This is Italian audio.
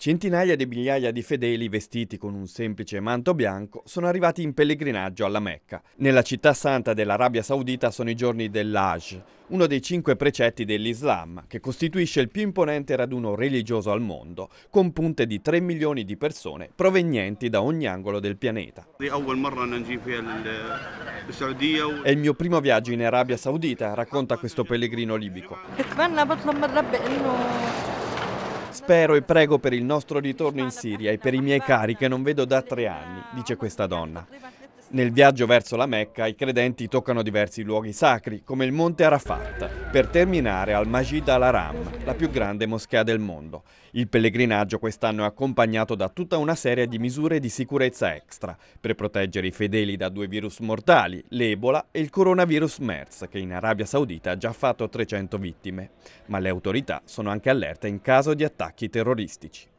Centinaia di migliaia di fedeli vestiti con un semplice manto bianco sono arrivati in pellegrinaggio alla Mecca. Nella città santa dell'Arabia Saudita sono i giorni dell'Aj, uno dei cinque precetti dell'Islam, che costituisce il più imponente raduno religioso al mondo, con punte di 3 milioni di persone provenienti da ogni angolo del pianeta. Eh, È il mio primo viaggio in Arabia Saudita, racconta questo pellegrino libico. Spero e prego per il nostro ritorno in Siria e per i miei cari che non vedo da tre anni, dice questa donna. Nel viaggio verso la Mecca i credenti toccano diversi luoghi sacri, come il monte Arafat, per terminare al Majid al aram la più grande moschea del mondo. Il pellegrinaggio quest'anno è accompagnato da tutta una serie di misure di sicurezza extra, per proteggere i fedeli da due virus mortali, l'Ebola e il coronavirus MERS, che in Arabia Saudita ha già fatto 300 vittime. Ma le autorità sono anche allerte in caso di attacchi terroristici.